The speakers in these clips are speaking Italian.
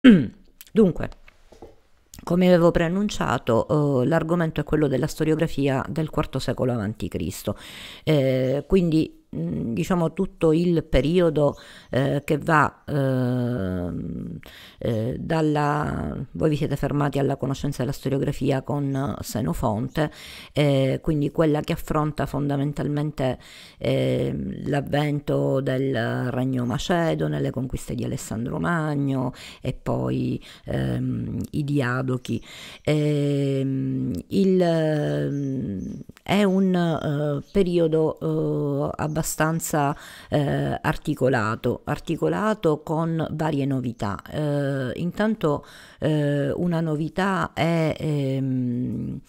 Dunque, come avevo preannunciato, eh, l'argomento è quello della storiografia del IV secolo a.C., eh, quindi diciamo tutto il periodo eh, che va ehm, eh, dalla voi vi siete fermati alla conoscenza della storiografia con Senofonte eh, quindi quella che affronta fondamentalmente ehm, l'avvento del regno macedone le conquiste di Alessandro Magno e poi ehm, i diadochi ehm, il, è un eh, periodo abbastanza eh, abbastanza eh, articolato, articolato con varie novità. Eh, intanto eh, una novità è... Ehm,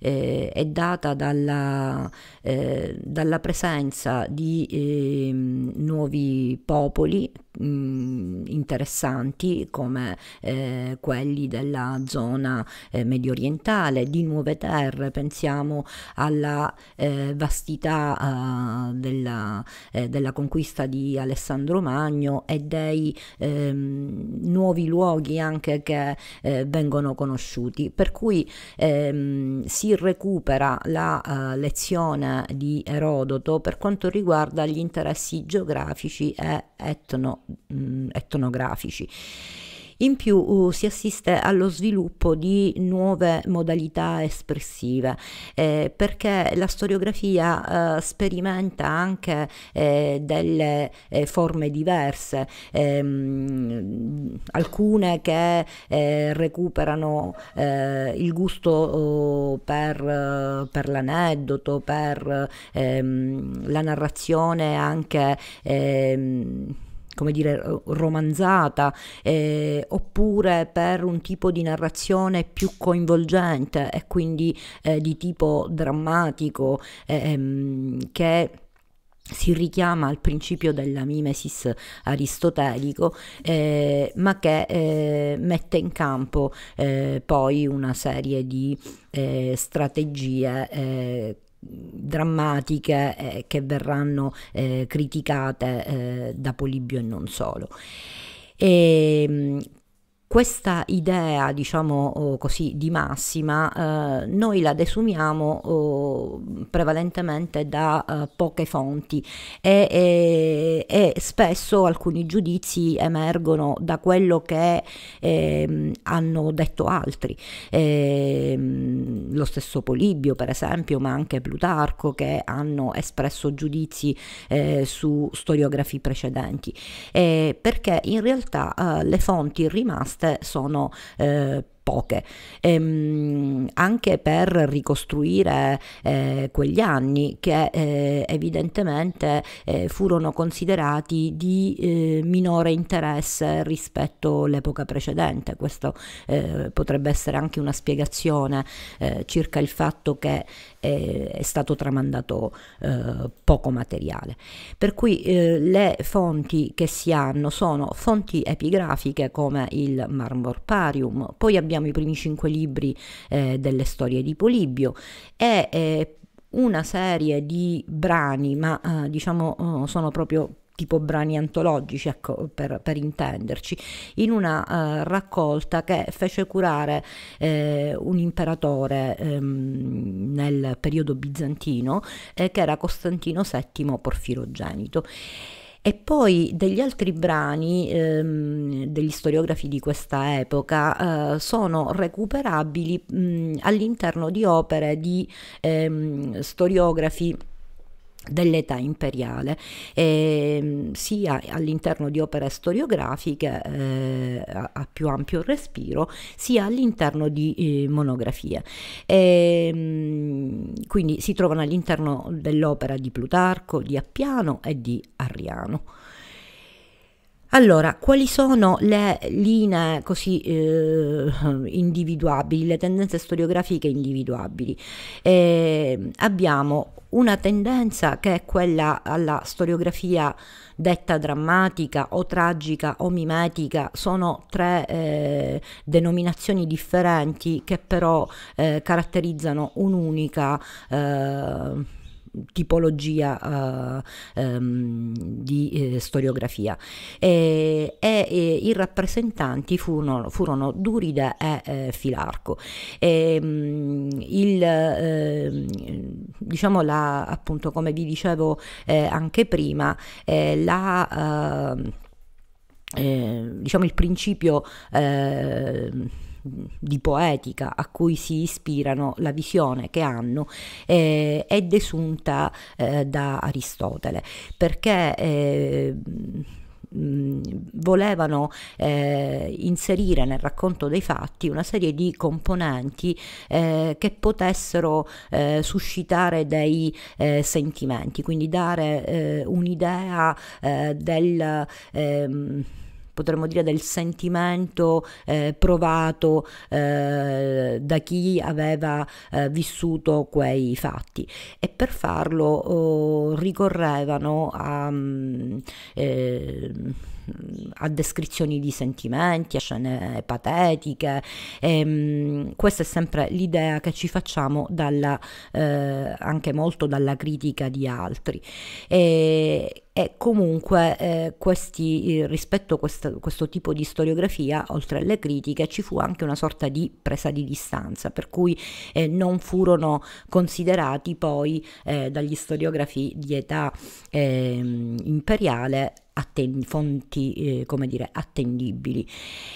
eh, è data dalla, eh, dalla presenza di eh, nuovi popoli mh, interessanti come eh, quelli della zona eh, medio orientale, di nuove terre, pensiamo alla eh, vastità eh, della, eh, della, conquista di Alessandro Magno e dei ehm, nuovi luoghi anche che eh, vengono conosciuti, per cui ehm, si recupera la uh, lezione di Erodoto per quanto riguarda gli interessi geografici e etno mh, mm, etnografici. In più uh, si assiste allo sviluppo di nuove modalità espressive eh, perché la storiografia eh, sperimenta anche eh, delle eh, forme diverse, ehm, alcune che eh, recuperano eh, il gusto oh, per, per, l'aneddoto, per ehm, la narrazione anche ehm, come dire, romanzata, eh, oppure per un tipo di narrazione più coinvolgente e quindi eh, di tipo drammatico eh, ehm, che si richiama al principio della mimesis aristotelico, eh, ma che eh, mette in campo eh, poi una serie di eh, strategie eh, drammatiche eh, che verranno eh, criticate eh, da Polibio e non solo. E, ehm, questa idea, diciamo così, di massima, eh, noi la desumiamo oh, prevalentemente da eh, poche fonti e, e, e, spesso alcuni giudizi emergono da quello che eh, hanno detto altri. Ehm, lo stesso Polibio, per esempio, ma anche Plutarco, che hanno espresso giudizi eh, su storiografi precedenti, eh, perché in realtà eh, le fonti rimaste sono eh, poche. Ehm, anche per ricostruire eh, quegli anni che eh, evidentemente eh, furono considerati di eh, minore interesse rispetto all'epoca precedente. Questo eh, potrebbe essere anche una spiegazione eh, circa il fatto che è stato tramandato poco materiale. Per cui le fonti che si hanno sono fonti epigrafiche come il Marmorparium, poi abbiamo abbiamo i primi cinque libri eh, delle storie di Polibio e eh, una serie di brani, ma eh, diciamo eh, sono proprio tipo brani antologici, ecco, per, per intenderci, in una uh, raccolta che fece curare eh, un imperatore ehm, nel periodo bizantino, eh, che era Costantino VII Porfirogenito. E poi degli altri brani ehm, degli storiografi di questa epoca eh, sono recuperabili mh, mm, all'interno di opere di ehm, storiografi dell'età imperiale eh, sia all'interno di opere storiografiche eh, a, a, più ampio respiro sia all'interno di eh, monografie e, ehm, quindi si trovano all'interno dell'opera di Plutarco, di Appiano e di Arriano. Allora, quali sono le linee così eh, individuabili, le tendenze storiografiche individuabili? Eh, abbiamo una tendenza che è quella alla storiografia detta drammatica o tragica o mimetica, sono tre eh, denominazioni differenti che però eh, caratterizzano un'unica eh, tipologia uh, um, di eh, storiografia e, e, e, i rappresentanti furono, furono Durida e eh, Filarco. E, ehm, mh, il, eh, diciamo la, appunto come vi dicevo eh, anche prima, eh, la, ehm, diciamo il principio eh, di poetica a cui si ispirano, la visione che hanno, eh, è desunta eh, da Aristotele, perché eh, volevano eh, inserire nel racconto dei fatti una serie di componenti eh, che potessero eh, suscitare dei eh, sentimenti, quindi dare eh, un'idea eh, del... Ehm, potremmo dire del sentimento eh, provato eh, da chi aveva eh, vissuto quei fatti e per farlo oh, ricorrevano a... Um, a descrizioni di sentimenti, a scene patetiche. E, ehm, mh, questa è sempre l'idea che ci facciamo dalla, eh, anche molto dalla critica di altri. E, e comunque eh, questi, eh, rispetto a questo, questo, tipo di storiografia, oltre alle critiche, ci fu anche una sorta di presa di distanza, per cui eh, non furono considerati poi eh, dagli storiografi di età ehm, imperiale atten- fonti eh, come dire, attendibili.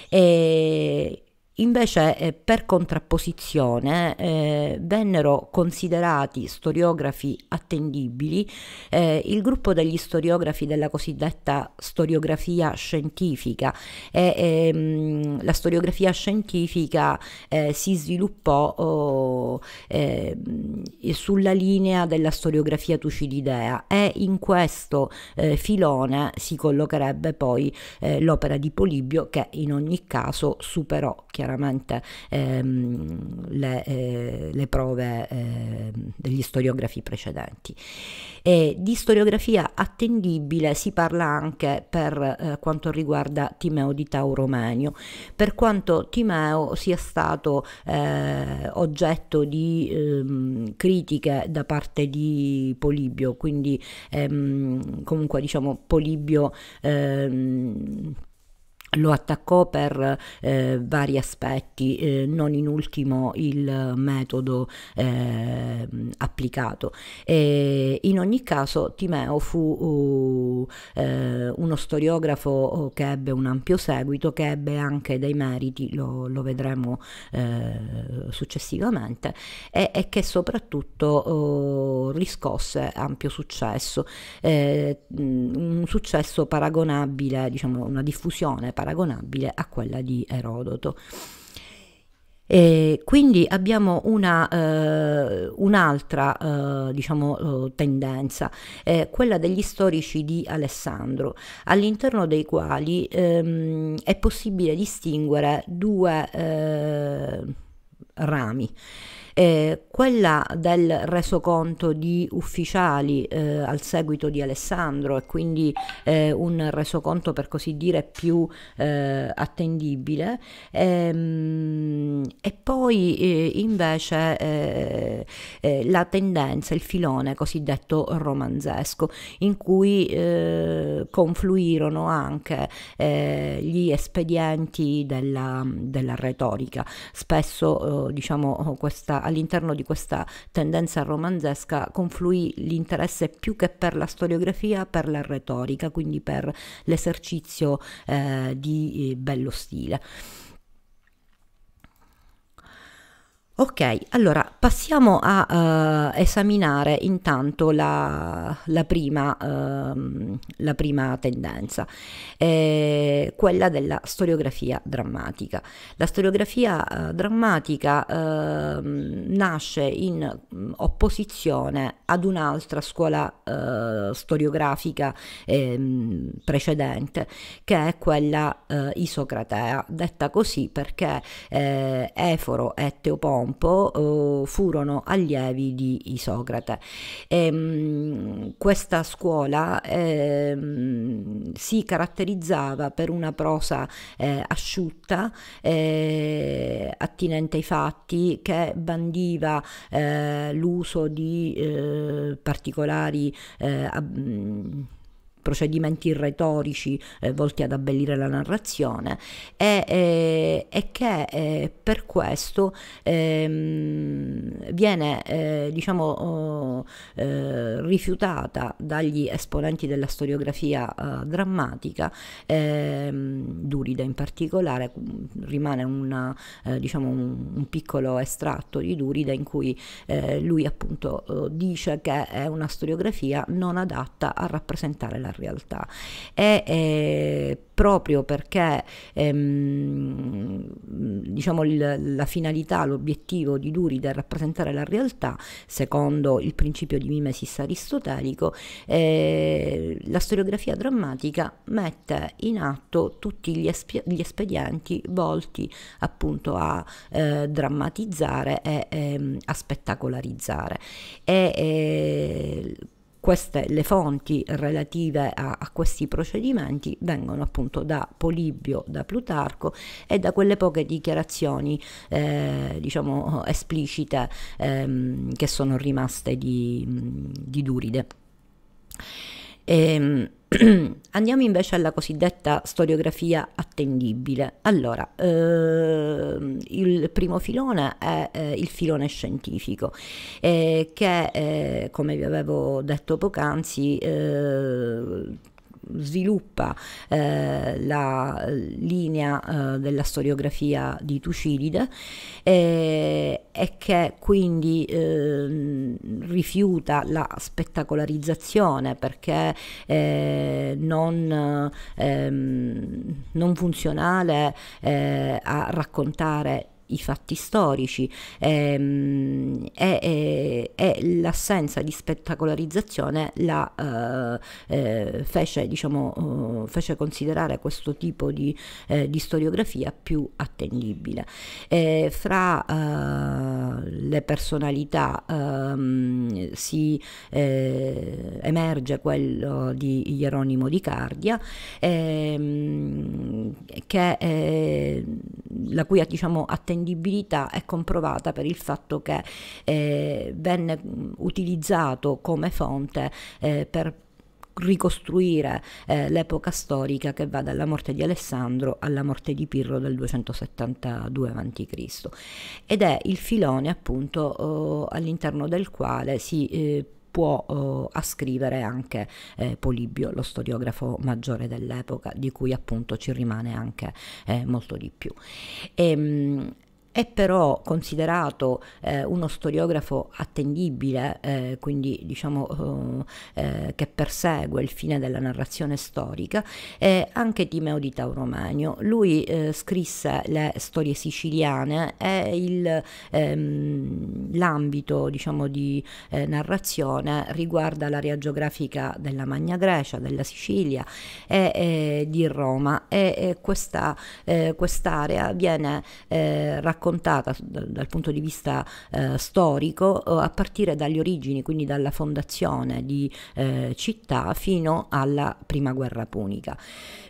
E eh, Invece eh, per contrapposizione eh, vennero considerati storiografi attendibili eh, il gruppo degli storiografi della cosiddetta storiografia scientifica e ehm, la storiografia scientifica eh, si sviluppò oh, ehm, sulla linea della storiografia tucididea e in questo eh, filone si collocherebbe poi eh, l'opera di Polibio che in ogni caso superò chiaramente chiaramente ehm, le, eh, le, prove eh, degli storiografi precedenti. E di storiografia attendibile si parla anche per eh, quanto riguarda Timeo di Tauromenio, per quanto Timeo sia stato eh, oggetto di ehm, critiche da parte di Polibio, quindi ehm, comunque diciamo Polibio ehm, lo attaccò per eh, vari aspetti, eh, non in ultimo il metodo eh, applicato. E in ogni caso Timeo fu uh, uno storiografo oh, che ebbe un ampio seguito, che ebbe anche dei meriti, lo, lo vedremo eh, successivamente, e, e, che soprattutto uh, riscosse ampio successo, eh, un successo paragonabile, diciamo una diffusione paragonabile a quella di Erodoto. E quindi abbiamo una, eh, un'altra eh, diciamo, eh, tendenza, eh, quella degli storici di Alessandro, all'interno dei quali ehm, è possibile distinguere due eh, rami eh, quella del resoconto di ufficiali eh, al seguito di Alessandro e quindi eh, un resoconto per così dire più eh, attendibile ehm, e poi eh, invece eh, la tendenza, il filone cosiddetto romanzesco in cui confluirono anche gli espedienti della, della retorica spesso oh, diciamo oh, questa all'interno di questa tendenza romanzesca confluì l'interesse più che per la storiografia, per la retorica, quindi per l'esercizio eh, di eh, bello stile. Ok, allora passiamo a uh, esaminare intanto la, la, prima, uh, la prima, tendenza, eh, quella della storiografia drammatica. La storiografia uh, drammatica ehm, nasce in mm, opposizione ad un'altra scuola eh, storiografica eh, precedente, che è quella isocratea, detta così perché eh, Eforo e Teopompo tempo eh, furono allievi di Isocrate. E, ehm, mh, questa scuola eh, mh, si caratterizzava per una prosa eh, asciutta, eh, attinente ai fatti, che bandiva eh, l'uso di eh, particolari ab- procedimenti retorici eh, volti ad abbellire la narrazione e, eh, e che eh, per questo ehm, viene eh, diciamo oh, rifiutata dagli esponenti della storiografia eh, drammatica ehm, Durida in particolare rimane una, diciamo un, un, piccolo estratto di Durida in cui lui appunto dice che è una storiografia non adatta a rappresentare la realtà e eh, proprio perché ehm, diciamo il, la finalità, l'obiettivo di Durida è rappresentare la realtà secondo il principio di mimesis aristotelico, eh, la storiografia drammatica mette in atto tutti gli, esp gli espedienti volti appunto a eh, drammatizzare e eh, a spettacolarizzare. E, eh, queste, le fonti relative a, a, questi procedimenti vengono appunto da Polibio, da Plutarco e da quelle poche dichiarazioni eh, diciamo esplicite ehm, che sono rimaste di, di Duride. E, ehm, Andiamo invece alla cosiddetta storiografia attendibile. Allora, ehm, il primo filone è eh, il filone scientifico, eh, che eh, come vi avevo detto poc'anzi, eh, sviluppa eh, la eh, linea eh, della storiografia di Tucidide eh, e che quindi ehm, rifiuta la spettacolarizzazione perché eh, non, ehm, non funzionale eh, a raccontare i fatti storici ehm, e, l'assenza di spettacolarizzazione la eh, eh fece, diciamo, eh, fece, considerare questo tipo di, eh, di storiografia più attendibile. fra le personalità ehm, si emerge quello di Ieronimo di Cardia ehm, che la cui diciamo, attendibilità è comprovata per il fatto che eh, venne utilizzato come fonte eh, per ricostruire eh, l'epoca storica che va dalla morte di Alessandro alla morte di Pirro del 272 a.C. ed è il filone appunto oh, all'interno del quale si eh, può eh, ascrivere anche eh, Polibio, lo storiografo maggiore dell'epoca, di cui appunto ci rimane anche eh, molto di più. E, ehm, mh, è però considerato eh, uno storiografo attendibile, eh, quindi diciamo eh, eh che persegue il fine della narrazione storica, è eh, anche Timeo di Tauromagno. Lui eh, scrisse le storie siciliane e il, ehm, l'ambito diciamo, di narrazione riguarda l'area geografica della Magna Grecia, della Sicilia e di Roma e, e questa, quest'area viene raccontata raccontata dal, dal punto di vista eh, storico eh, a partire dalle origini, quindi dalla fondazione di eh, città fino alla prima guerra punica.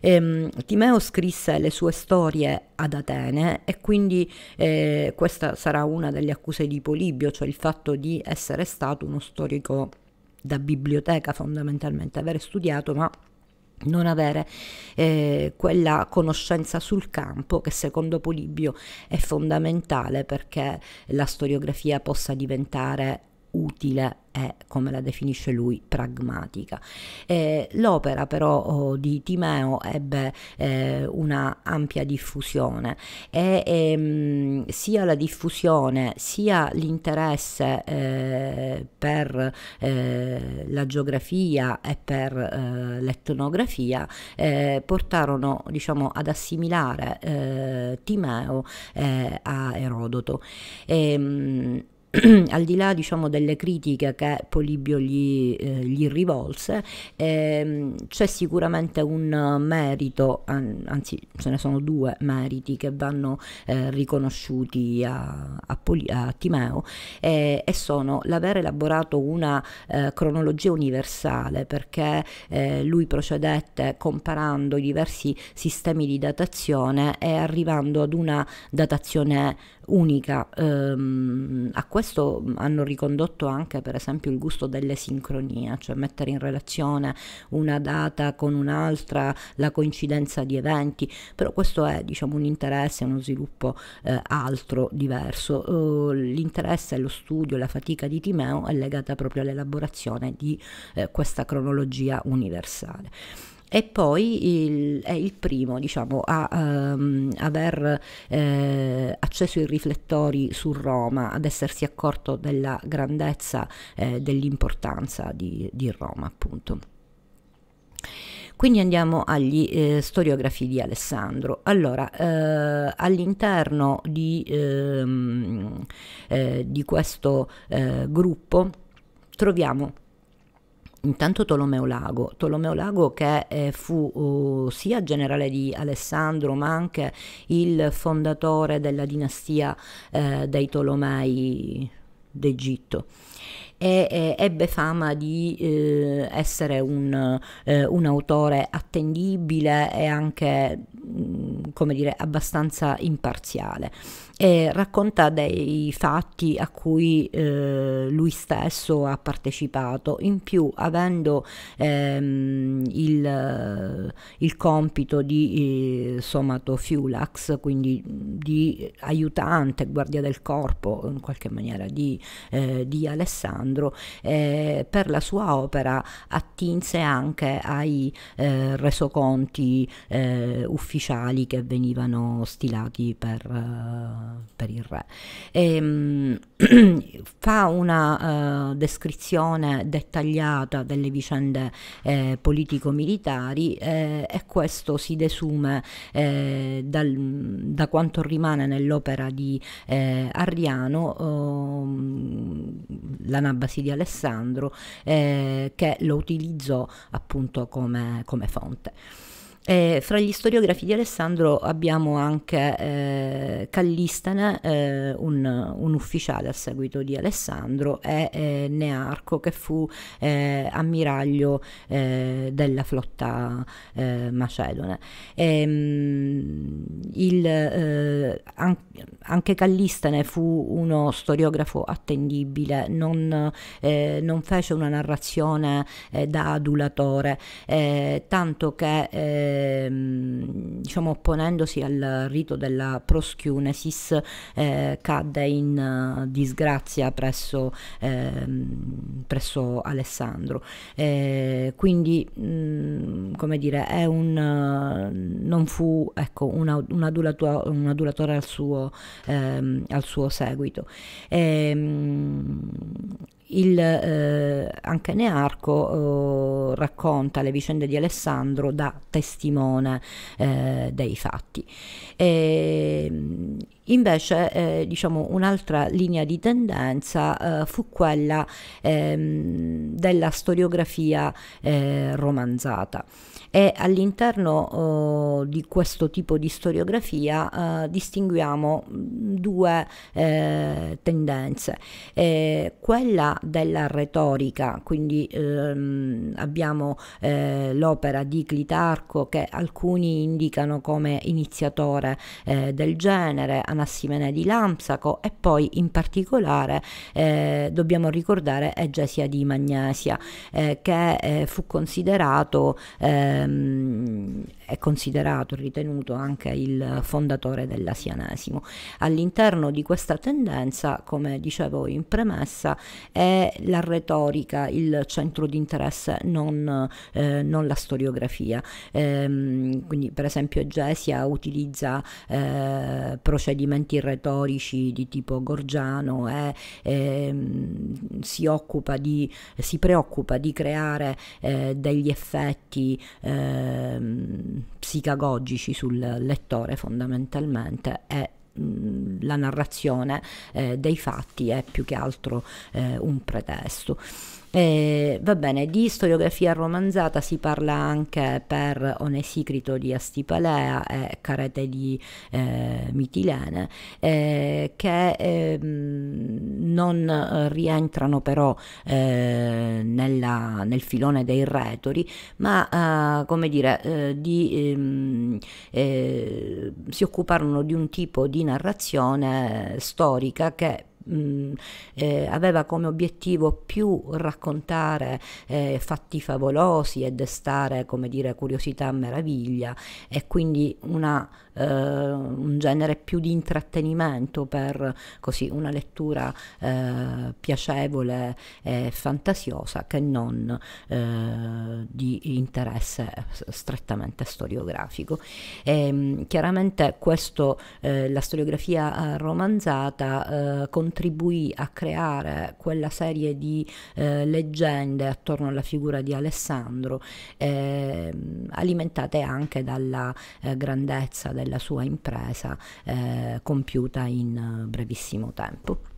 Ehm, Timeo scrisse le sue storie ad Atene e quindi eh, questa sarà una delle accuse di Polibio, cioè il fatto di essere stato uno storico da biblioteca fondamentalmente, avere studiato ma non avere eh, quella conoscenza sul campo che secondo Polibio è fondamentale perché la storiografia possa diventare utile e, come la definisce lui, pragmatica. Eh, l'opera però oh, di Timeo ebbe eh, una ampia diffusione e ehm, sia la diffusione sia l'interesse eh, per eh, la geografia e per eh, l'etnografia eh, portarono diciamo, ad assimilare Timeo a Erodoto. E, ehm, al di là diciamo, delle critiche che Polibio gli, eh, gli rivolse, ehm, c'è sicuramente un merito, an anzi ce ne sono due meriti che vanno eh, riconosciuti a, a, a Timeo eh, e sono l'avere elaborato una eh, cronologia universale perché eh, lui procedette comparando i diversi sistemi di datazione e arrivando ad una datazione unica. Um, a questo hanno ricondotto anche per esempio il gusto delle sincronie, cioè mettere in relazione una data con un'altra, la coincidenza di eventi, però questo è diciamo un interesse, uno sviluppo eh, altro, diverso. Uh, l'interesse, lo studio, la fatica di Timeo è legata proprio all'elaborazione di eh, questa cronologia universale e poi il, è il primo diciamo, a um, aver eh, acceso i riflettori su Roma, ad essersi accorto della grandezza, eh, dell'importanza di, di Roma appunto. Quindi andiamo agli eh, storiografi di Alessandro. Allora, eh, all'interno di, ehm, eh, di, questo eh, gruppo troviamo Intanto Tolomeo Lago, Tolomeo Lago che eh, fu uh, sia generale di Alessandro ma anche il fondatore della dinastia eh, dei Tolomei d'Egitto e, e ebbe fama di eh, essere un, eh, un, autore attendibile e anche mh, mm, come dire abbastanza imparziale e racconta dei fatti a cui eh, lui stesso ha partecipato. In più, avendo ehm, il, il, compito di eh, fiulax, quindi di aiutante, guardia del corpo, in qualche maniera di, eh, di Alessandro, eh, per la sua opera attinse anche ai eh, resoconti eh, ufficiali che venivano stilati per per il re. E, ehm, fa una uh, descrizione dettagliata delle vicende eh, politico-militari eh, e questo si desume eh, dal, da quanto rimane nell'opera di eh, Arriano, ehm, l'anabasi di Alessandro, eh, che lo utilizzò appunto come, come fonte. Eh, fra gli storiografi di Alessandro abbiamo anche eh, Callistene, eh, un, un, ufficiale a seguito di Alessandro, e eh, Nearco che fu eh, ammiraglio eh, della flotta macedone. E, ehm, il, an anche Callistene fu uno storiografo attendibile, non, non fece una narrazione da adulatore, tanto che ehm, diciamo opponendosi al rito della proschiunesis eh, cadde in uh, disgrazia presso, ehm, presso Alessandro. Eh, quindi, mh, mm, come dire, è un, uh, non fu ecco, una, un, adulato, un, adulatore al suo, ehm, al suo seguito. E, ehm, mh, il, eh, anche Nearco eh, racconta le vicende di Alessandro da testimone eh, dei fatti. E, ehm, invece, eh, diciamo, un'altra linea di tendenza eh, fu quella ehm, della storiografia eh, romanzata e all'interno eh, di questo tipo di storiografia eh, distinguiamo mm, due eh, tendenze, eh, quella della retorica, quindi ehm, abbiamo eh, l'opera di Clitarco che alcuni indicano come iniziatore eh, del genere, Anassimene di Lampsaco e poi in particolare dobbiamo ricordare Egesia di Magnesia che fu considerato eh, ehm, è considerato e ritenuto anche il fondatore dell'asianesimo. All'interno di questa tendenza, come dicevo in premessa, è la retorica il centro di interesse, non, eh, non la storiografia. Ehm, quindi, per esempio, Gesia utilizza eh, procedimenti retorici di tipo gorgiano e ehm, si, occupa di, si preoccupa di creare eh, degli effetti eh, psicagogici sul lettore fondamentalmente e la narrazione eh, dei fatti è più che altro eh, un pretesto. Eh, va bene, di storiografia romanzata si parla anche per Onesicrito di Astipalea e Carete di eh, Mitilene, eh, che ehm, non rientrano però eh, nella, nel filone dei retori, ma eh, come dire, eh, di, ehm, si occuparono di un tipo di narrazione storica che mh, mm, eh, aveva come obiettivo più raccontare eh, fatti favolosi e destare, come dire, curiosità e meraviglia e quindi una, eh, un genere più di intrattenimento per così, una lettura eh, piacevole e fantasiosa che non eh, di interesse strettamente storiografico. E, ehm, chiaramente questo, eh, la storiografia romanzata eh, contribuì a creare quella serie di eh, leggende attorno alla figura di Alessandro, eh, alimentate anche dalla eh, grandezza della sua impresa eh, compiuta in eh, brevissimo tempo.